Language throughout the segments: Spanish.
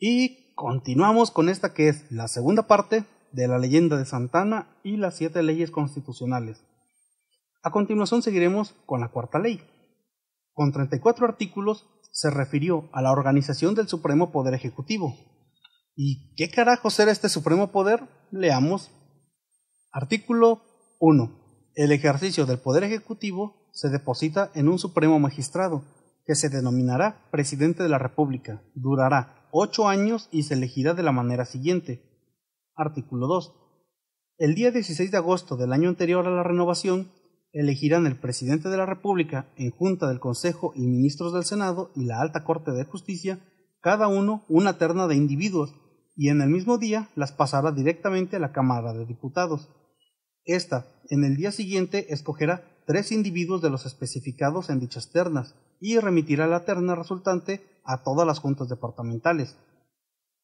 Y continuamos con esta que es la segunda parte de la leyenda de Santana y las siete leyes constitucionales. A continuación seguiremos con la cuarta ley. Con 34 artículos se refirió a la organización del Supremo Poder Ejecutivo. ¿Y qué carajo será este Supremo Poder? Leamos. Artículo 1. El ejercicio del Poder Ejecutivo se deposita en un Supremo Magistrado, que se denominará Presidente de la República. Durará ocho años y se elegirá de la manera siguiente. Artículo 2. El día 16 de agosto del año anterior a la renovación, elegirán el presidente de la República en Junta del Consejo y ministros del Senado y la Alta Corte de Justicia, cada uno una terna de individuos, y en el mismo día las pasará directamente a la Cámara de Diputados. Esta, en el día siguiente, escogerá tres individuos de los especificados en dichas ternas y remitirá la terna resultante a todas las juntas departamentales.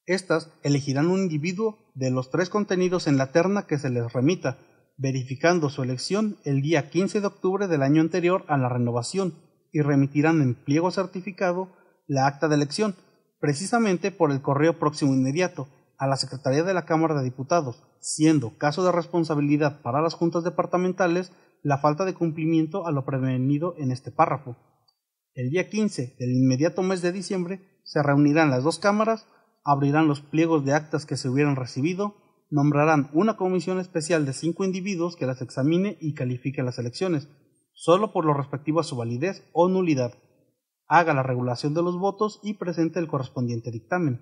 Estas elegirán un individuo de los tres contenidos en la terna que se les remita, verificando su elección el día 15 de octubre del año anterior a la renovación y remitirán en pliego certificado la acta de elección, precisamente por el correo próximo inmediato, a la Secretaría de la Cámara de Diputados, siendo caso de responsabilidad para las juntas departamentales la falta de cumplimiento a lo prevenido en este párrafo. El día 15 del inmediato mes de diciembre se reunirán las dos cámaras, abrirán los pliegos de actas que se hubieran recibido, nombrarán una comisión especial de cinco individuos que las examine y califique las elecciones, solo por lo respectivo a su validez o nulidad, haga la regulación de los votos y presente el correspondiente dictamen.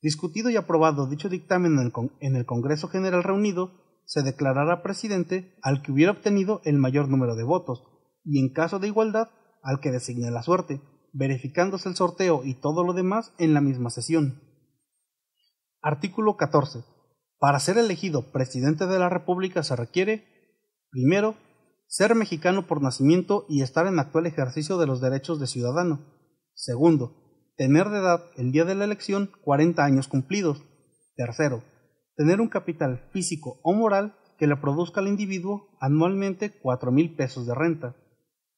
Discutido y aprobado dicho dictamen en el Congreso General reunido, se declarará presidente al que hubiera obtenido el mayor número de votos, y en caso de igualdad al que designe la suerte, verificándose el sorteo y todo lo demás en la misma sesión. Artículo 14. Para ser elegido presidente de la República se requiere, primero, ser mexicano por nacimiento y estar en actual ejercicio de los derechos de ciudadano. Segundo, tener de edad el día de la elección 40 años cumplidos. Tercero, tener un capital físico o moral que le produzca al individuo anualmente cuatro mil pesos de renta.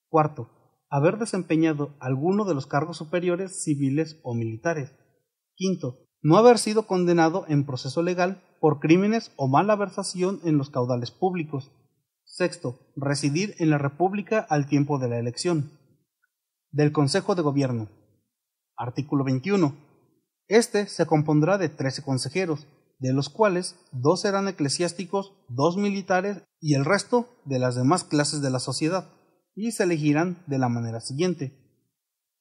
Cuarto, haber desempeñado alguno de los cargos superiores civiles o militares. Quinto, no haber sido condenado en proceso legal por crímenes o mala versación en los caudales públicos. Sexto, residir en la República al tiempo de la elección. Del Consejo de Gobierno. Artículo 21. Este se compondrá de trece consejeros, de los cuales dos serán eclesiásticos, dos militares y el resto de las demás clases de la sociedad y se elegirán de la manera siguiente.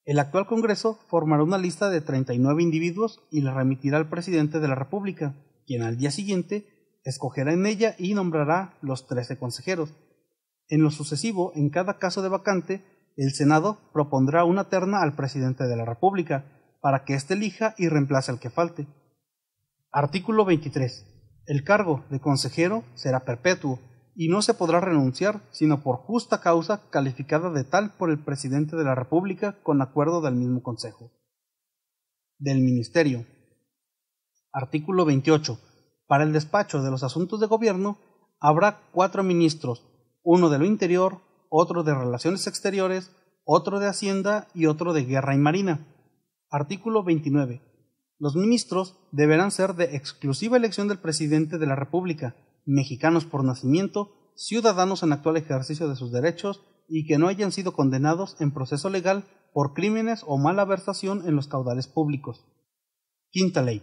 El actual Congreso formará una lista de 39 individuos y la remitirá al presidente de la República, quien al día siguiente escogerá en ella y nombrará los 13 consejeros. En lo sucesivo, en cada caso de vacante, el Senado propondrá una terna al presidente de la República para que éste elija y reemplace al que falte. Artículo 23. El cargo de consejero será perpetuo y no se podrá renunciar, sino por justa causa calificada de tal por el presidente de la República con acuerdo del mismo Consejo. Del Ministerio. Artículo 28. Para el despacho de los asuntos de gobierno habrá cuatro ministros, uno de lo interior, otro de relaciones exteriores, otro de hacienda y otro de guerra y marina. Artículo 29. Los ministros deberán ser de exclusiva elección del presidente de la República, mexicanos por nacimiento, ciudadanos en actual ejercicio de sus derechos y que no hayan sido condenados en proceso legal por crímenes o mala versación en los caudales públicos. Quinta ley.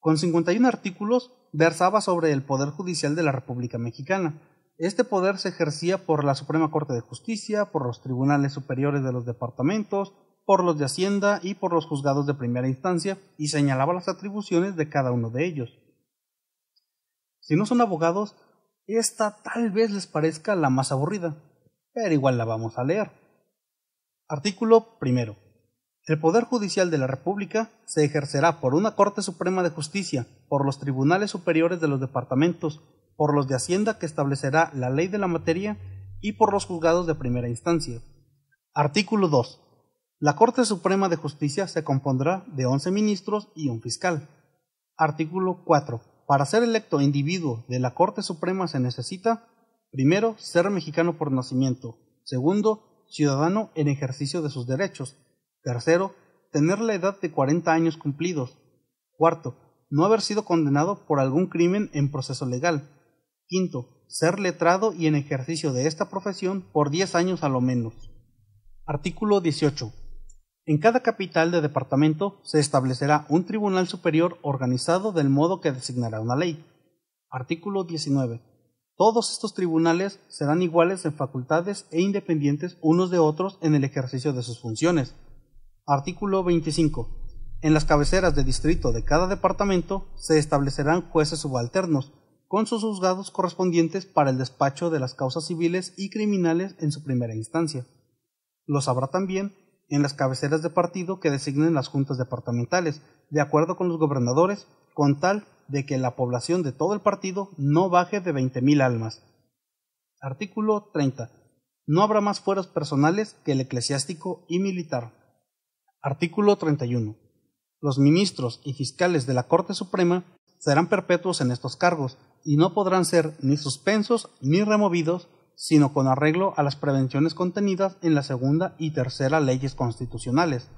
Con 51 artículos, versaba sobre el Poder Judicial de la República Mexicana. Este poder se ejercía por la Suprema Corte de Justicia, por los tribunales superiores de los departamentos, por los de Hacienda y por los juzgados de primera instancia, y señalaba las atribuciones de cada uno de ellos. Si no son abogados, esta tal vez les parezca la más aburrida, pero igual la vamos a leer. Artículo primero. El Poder Judicial de la República se ejercerá por una Corte Suprema de Justicia, por los Tribunales Superiores de los Departamentos, por los de Hacienda que establecerá la ley de la materia y por los juzgados de primera instancia. Artículo 2. La Corte Suprema de Justicia se compondrá de 11 ministros y un fiscal. Artículo 4 para ser electo individuo de la Corte Suprema se necesita, primero, ser mexicano por nacimiento, segundo, ciudadano en ejercicio de sus derechos, tercero, tener la edad de 40 años cumplidos, cuarto, no haber sido condenado por algún crimen en proceso legal, quinto, ser letrado y en ejercicio de esta profesión por 10 años a lo menos. Artículo 18. En cada capital de departamento se establecerá un tribunal superior organizado del modo que designará una ley. Artículo 19. Todos estos tribunales serán iguales en facultades e independientes unos de otros en el ejercicio de sus funciones. Artículo 25. En las cabeceras de distrito de cada departamento se establecerán jueces subalternos, con sus juzgados correspondientes para el despacho de las causas civiles y criminales en su primera instancia. Los habrá también en las cabeceras de partido que designen las juntas departamentales, de acuerdo con los gobernadores, con tal de que la población de todo el partido no baje de 20.000 almas. Artículo 30. No habrá más fueros personales que el eclesiástico y militar. Artículo 31. Los ministros y fiscales de la Corte Suprema serán perpetuos en estos cargos y no podrán ser ni suspensos ni removidos sino con arreglo a las prevenciones contenidas en la segunda y tercera leyes constitucionales.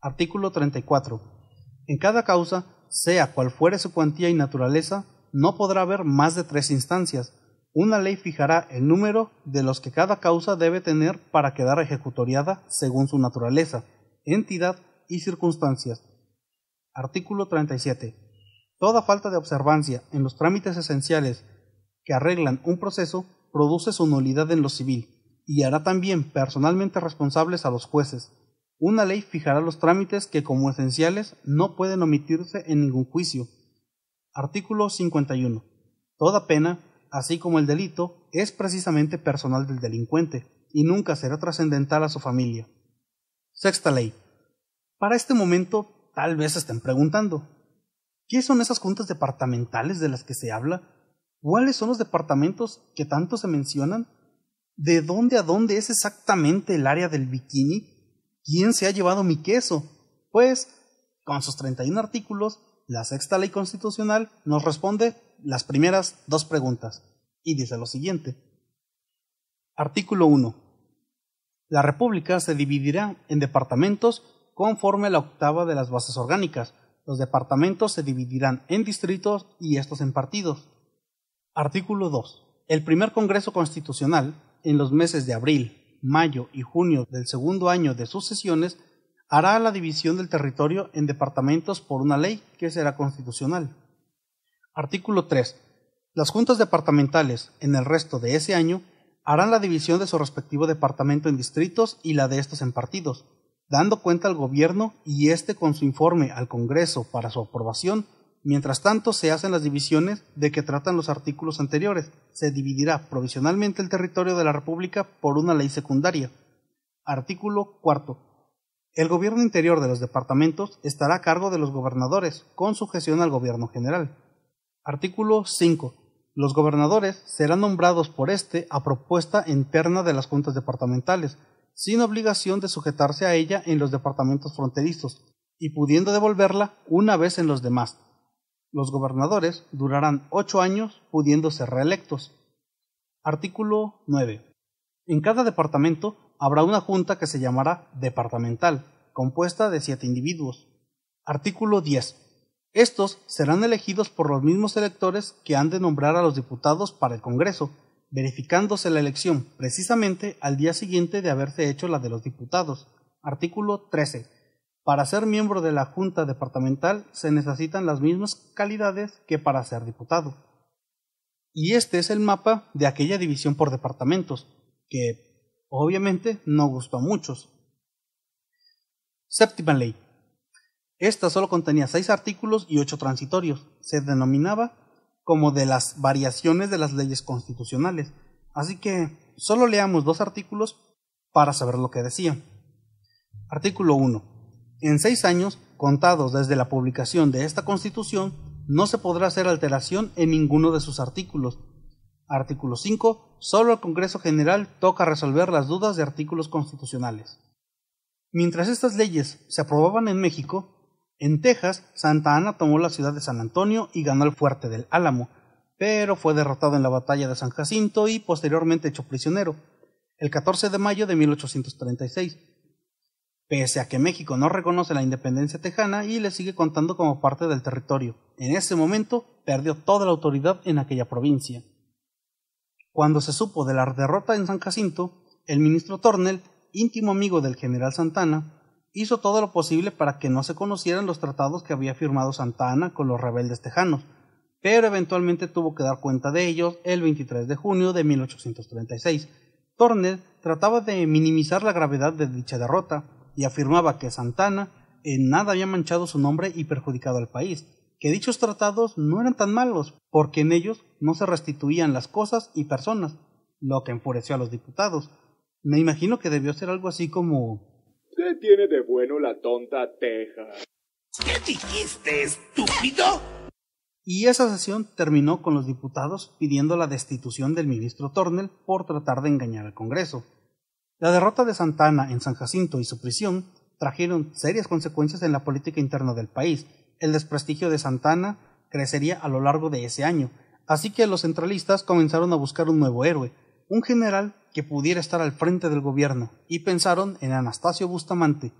Artículo 34. En cada causa, sea cual fuere su cuantía y naturaleza, no podrá haber más de tres instancias. Una ley fijará el número de los que cada causa debe tener para quedar ejecutoriada según su naturaleza, entidad y circunstancias. Artículo 37. Toda falta de observancia en los trámites esenciales que arreglan un proceso produce su nulidad en lo civil, y hará también personalmente responsables a los jueces. Una ley fijará los trámites que como esenciales no pueden omitirse en ningún juicio. Artículo 51. Toda pena, así como el delito, es precisamente personal del delincuente, y nunca será trascendental a su familia. Sexta ley. Para este momento, tal vez estén preguntando, ¿qué son esas juntas departamentales de las que se habla? ¿Cuáles son los departamentos que tanto se mencionan? ¿De dónde a dónde es exactamente el área del bikini? ¿Quién se ha llevado mi queso? Pues, con sus 31 artículos, la sexta ley constitucional nos responde las primeras dos preguntas y dice lo siguiente. Artículo 1. La República se dividirá en departamentos conforme a la octava de las bases orgánicas. Los departamentos se dividirán en distritos y estos en partidos. Artículo 2. El primer Congreso Constitucional, en los meses de abril, mayo y junio del segundo año de sus sesiones, hará la división del territorio en departamentos por una ley que será constitucional. Artículo 3. Las juntas departamentales, en el resto de ese año, harán la división de su respectivo departamento en distritos y la de estos en partidos, dando cuenta al gobierno y éste con su informe al Congreso para su aprobación Mientras tanto, se hacen las divisiones de que tratan los artículos anteriores. Se dividirá provisionalmente el territorio de la República por una ley secundaria. Artículo 4. El gobierno interior de los departamentos estará a cargo de los gobernadores, con sujeción al gobierno general. Artículo 5. Los gobernadores serán nombrados por éste a propuesta interna de las juntas departamentales, sin obligación de sujetarse a ella en los departamentos fronterizos, y pudiendo devolverla una vez en los demás. Los gobernadores durarán ocho años pudiendo ser reelectos. Artículo 9. En cada departamento habrá una junta que se llamará departamental, compuesta de siete individuos. Artículo 10. Estos serán elegidos por los mismos electores que han de nombrar a los diputados para el Congreso, verificándose la elección precisamente al día siguiente de haberse hecho la de los diputados. Artículo 13. Para ser miembro de la Junta Departamental se necesitan las mismas calidades que para ser diputado. Y este es el mapa de aquella división por departamentos, que obviamente no gustó a muchos. Séptima ley. Esta solo contenía seis artículos y ocho transitorios. Se denominaba como de las variaciones de las leyes constitucionales. Así que solo leamos dos artículos para saber lo que decían. Artículo 1. En seis años, contados desde la publicación de esta Constitución, no se podrá hacer alteración en ninguno de sus artículos. Artículo 5. Solo el Congreso General toca resolver las dudas de artículos constitucionales. Mientras estas leyes se aprobaban en México, en Texas, Santa Ana tomó la ciudad de San Antonio y ganó el fuerte del Álamo, pero fue derrotado en la batalla de San Jacinto y posteriormente hecho prisionero, el 14 de mayo de 1836, pese a que México no reconoce la independencia tejana y le sigue contando como parte del territorio. En ese momento perdió toda la autoridad en aquella provincia. Cuando se supo de la derrota en San Jacinto, el ministro Tornel, íntimo amigo del general Santana, hizo todo lo posible para que no se conocieran los tratados que había firmado Santana con los rebeldes tejanos, pero eventualmente tuvo que dar cuenta de ellos el 23 de junio de 1836. Tornel trataba de minimizar la gravedad de dicha derrota, y afirmaba que Santana en nada había manchado su nombre y perjudicado al país, que dichos tratados no eran tan malos, porque en ellos no se restituían las cosas y personas, lo que enfureció a los diputados. Me imagino que debió ser algo así como... ¿Qué tiene de bueno la tonta Texas? ¿Qué dijiste, estúpido? Y esa sesión terminó con los diputados pidiendo la destitución del ministro Tornel por tratar de engañar al Congreso. La derrota de Santana en San Jacinto y su prisión trajeron serias consecuencias en la política interna del país. El desprestigio de Santana crecería a lo largo de ese año, así que los centralistas comenzaron a buscar un nuevo héroe, un general que pudiera estar al frente del gobierno, y pensaron en Anastasio Bustamante,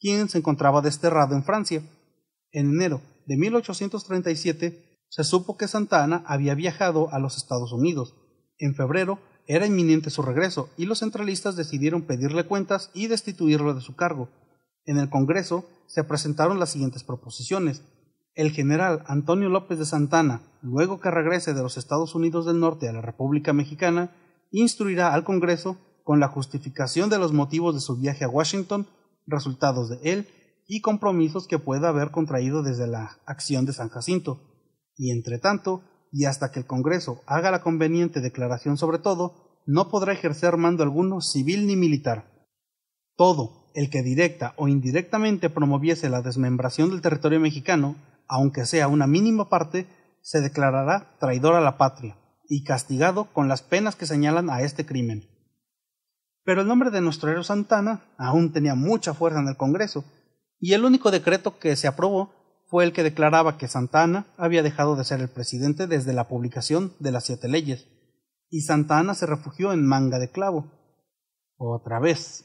quien se encontraba desterrado en Francia. En enero de 1837 se supo que Santana había viajado a los Estados Unidos. En febrero era inminente su regreso y los centralistas decidieron pedirle cuentas y destituirlo de su cargo. En el Congreso se presentaron las siguientes proposiciones. El general Antonio López de Santana, luego que regrese de los Estados Unidos del Norte a la República Mexicana, instruirá al Congreso con la justificación de los motivos de su viaje a Washington, resultados de él y compromisos que pueda haber contraído desde la acción de San Jacinto. Y entre tanto, y hasta que el Congreso haga la conveniente declaración sobre todo, no podrá ejercer mando alguno civil ni militar. Todo el que directa o indirectamente promoviese la desmembración del territorio mexicano, aunque sea una mínima parte, se declarará traidor a la patria y castigado con las penas que señalan a este crimen. Pero el nombre de nuestro héroe Santana aún tenía mucha fuerza en el Congreso, y el único decreto que se aprobó fue el que declaraba que Santana había dejado de ser el presidente desde la publicación de las siete leyes, y Santana se refugió en Manga de Clavo. Otra vez.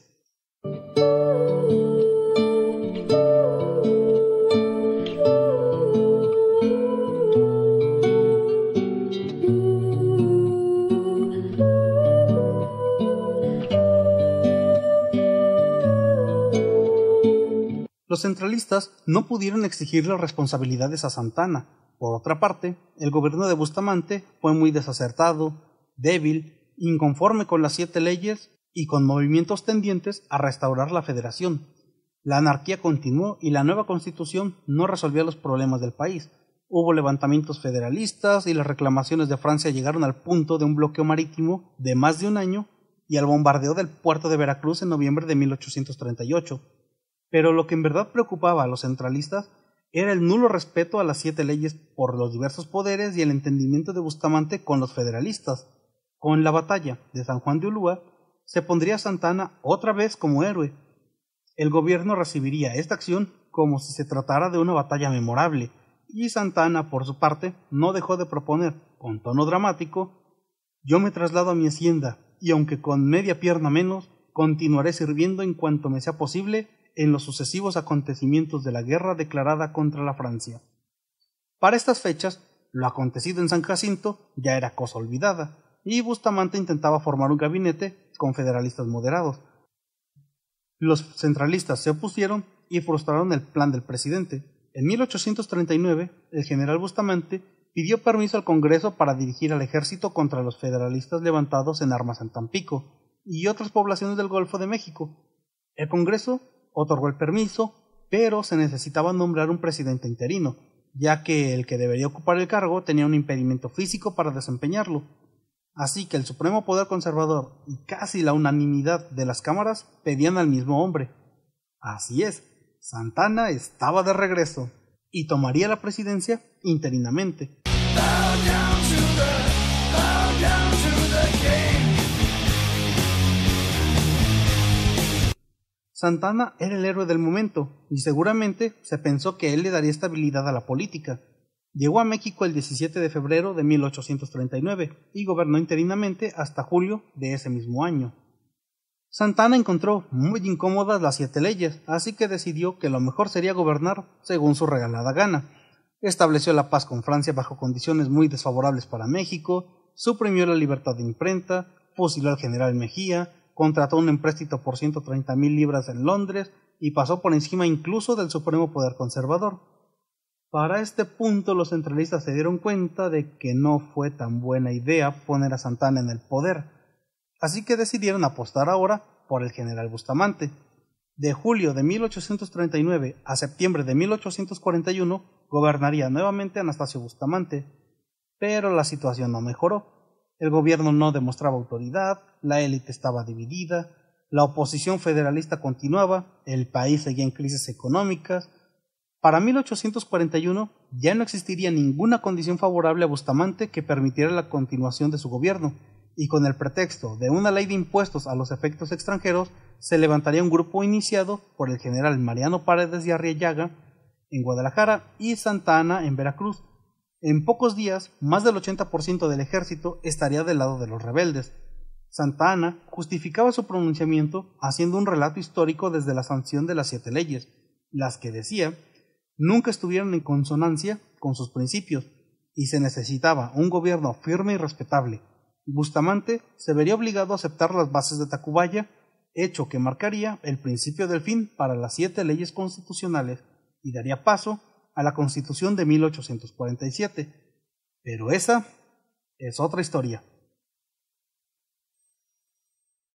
centralistas no pudieron exigir las responsabilidades a Santana. Por otra parte, el gobierno de Bustamante fue muy desacertado, débil, inconforme con las siete leyes y con movimientos tendientes a restaurar la federación. La anarquía continuó y la nueva constitución no resolvía los problemas del país. Hubo levantamientos federalistas y las reclamaciones de Francia llegaron al punto de un bloqueo marítimo de más de un año y al bombardeo del puerto de Veracruz en noviembre de 1838. Pero lo que en verdad preocupaba a los centralistas era el nulo respeto a las siete leyes por los diversos poderes y el entendimiento de Bustamante con los federalistas. Con la batalla de San Juan de Ulúa se pondría Santana otra vez como héroe. El gobierno recibiría esta acción como si se tratara de una batalla memorable, y Santana, por su parte, no dejó de proponer, con tono dramático, yo me traslado a mi hacienda, y aunque con media pierna menos, continuaré sirviendo en cuanto me sea posible en los sucesivos acontecimientos de la guerra declarada contra la Francia. Para estas fechas, lo acontecido en San Jacinto ya era cosa olvidada, y Bustamante intentaba formar un gabinete con federalistas moderados. Los centralistas se opusieron y frustraron el plan del presidente. En 1839, el general Bustamante pidió permiso al Congreso para dirigir al ejército contra los federalistas levantados en armas en Tampico y otras poblaciones del Golfo de México. El Congreso otorgó el permiso, pero se necesitaba nombrar un presidente interino, ya que el que debería ocupar el cargo tenía un impedimento físico para desempeñarlo. Así que el Supremo Poder Conservador y casi la unanimidad de las cámaras pedían al mismo hombre. Así es, Santana estaba de regreso y tomaría la presidencia interinamente Santana era el héroe del momento y seguramente se pensó que él le daría estabilidad a la política. Llegó a México el 17 de febrero de 1839 y gobernó interinamente hasta julio de ese mismo año. Santana encontró muy incómodas las siete leyes, así que decidió que lo mejor sería gobernar según su regalada gana. Estableció la paz con Francia bajo condiciones muy desfavorables para México, suprimió la libertad de imprenta, fusiló al general Mejía, contrató un empréstito por 130.000 mil libras en Londres y pasó por encima incluso del Supremo Poder Conservador. Para este punto los centralistas se dieron cuenta de que no fue tan buena idea poner a Santana en el poder, así que decidieron apostar ahora por el general Bustamante. De julio de 1839 a septiembre de 1841 gobernaría nuevamente Anastasio Bustamante, pero la situación no mejoró el gobierno no demostraba autoridad, la élite estaba dividida, la oposición federalista continuaba, el país seguía en crisis económicas. Para 1841 ya no existiría ninguna condición favorable a Bustamante que permitiera la continuación de su gobierno, y con el pretexto de una ley de impuestos a los efectos extranjeros, se levantaría un grupo iniciado por el general Mariano Paredes de Arriallaga en Guadalajara y Santa Ana en Veracruz, en pocos días, más del 80% del ejército estaría del lado de los rebeldes. Santa Ana justificaba su pronunciamiento haciendo un relato histórico desde la sanción de las siete leyes, las que decía nunca estuvieron en consonancia con sus principios, y se necesitaba un gobierno firme y respetable. Bustamante se vería obligado a aceptar las bases de Tacubaya, hecho que marcaría el principio del fin para las siete leyes constitucionales y daría paso a la Constitución de 1847. Pero esa es otra historia.